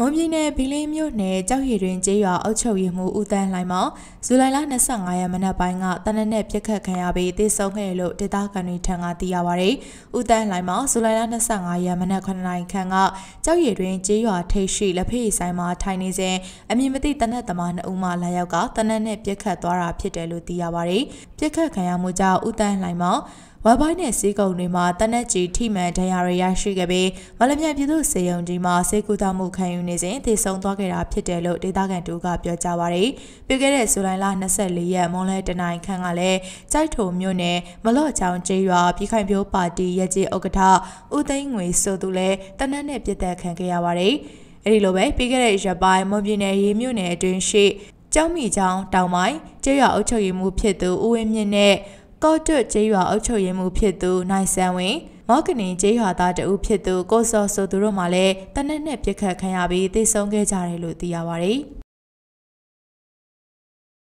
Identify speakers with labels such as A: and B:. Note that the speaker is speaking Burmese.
A: မွန်ပြည်နယ်ဘီလင်းမြို့နယ်ကြောက်ရည်တွင်ကျေးရွာအုပ်ချုပ်ရေးမှူးဦးတန်းလှိုင်မောင်ဇူလိုင်လ25ရက်မနက်ပိုင်းကတနက်နေ့ပြစ်ခတ်ခံရပြီးသေဆုံးခဲ့လို့ဒေသခံတွေထံကသိရပါရယ်။ဦးတန်းလှိုင်မောင်ဇူလိုင်လ25ရက်မနက်9နာရီခန့်ကကြောက်ရည်တွင်ကျေးရွာထိပ်ရှိလက်ဖေးဆိုင်မှာထိုင်နေစဉ်အမည်မသိတနက်သမား2ဦးမှလာရောက်ကတနက်နေ့ပြစ်ခတ်သွားတာဖြစ်တယ်လို့သိရပါရယ်။ပြစ်ခတ်ခံရမှုကြောင့်ဦးတန်းလှိုင်မောင်ဝက်ပိုင်းနဲ့စေကုံတွေမှာတနက်ကြီးထိမှန်ဒဏ်ရာတွေရရှိခဲ့ပြီးမလမြန်ပြည်သူစေယုံကြီးမှာစေကူတော်မှုခံယူနေစဉ်တည်ဆုံသွားခဲ့တာဖြစ်တယ်လို့ဒေသခံတို့ကပြောကြားပါရယ်ပြီးခဲ့တဲ့ဇူလိုင်လ24ရက်မွန်လဲတနိုင်ခန့်ကလည်းကြိုက်ထုံမြို့နယ်မလော့ချောင်းကျေးရွာပြည်ခိုင်ပြိုးပါတီရဲ့ကြီးဥက္ကဋ္ဌဦးသိန်းငွေဆိုသူလည်းတနက်နဲ့ပြစ်သက်ခံခဲ့ရပါရယ်အဲ့ဒီလိုပဲပြီးခဲ့တဲ့ရက်ပိုင်းမွန်ပြည်နယ်ရေမြို့နယ်အတွင်းရှိကျောင်းမိကျောင်းတောင်ပိုင်းကျေးရွာအုပ်ချုပ်ရေးမှူးဖြစ်သူဦးဝင်းမြင့်နဲ့ကော့တွတ်ကျေးရွာအုပ်ချုပ်ရေးမှူးဖြစ်သူနိုင်ဆန်ဝင်းမော့ကနင်ကျေးရွာသားတဦးဖြစ်သူကိုစော်ဆိုသူတို့မှလည်းတနက်နဲ့ပြစ်ခတ်ခံရပြီးသေဆုံးခဲ့ကြတယ်လို့သိရပါဗျ။